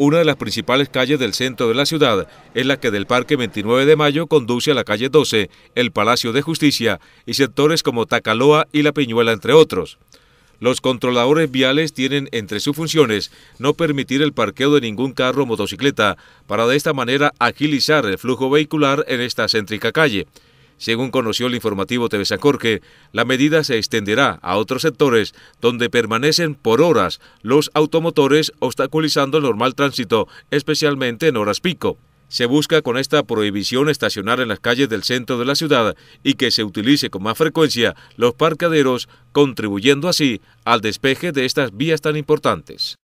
Una de las principales calles del centro de la ciudad es la que del Parque 29 de Mayo conduce a la calle 12, el Palacio de Justicia y sectores como Tacaloa y La Piñuela, entre otros. Los controladores viales tienen entre sus funciones no permitir el parqueo de ningún carro o motocicleta para de esta manera agilizar el flujo vehicular en esta céntrica calle. Según conoció el informativo TV San la medida se extenderá a otros sectores donde permanecen por horas los automotores obstaculizando el normal tránsito, especialmente en horas pico. Se busca con esta prohibición estacionar en las calles del centro de la ciudad y que se utilice con más frecuencia los parcaderos, contribuyendo así al despeje de estas vías tan importantes.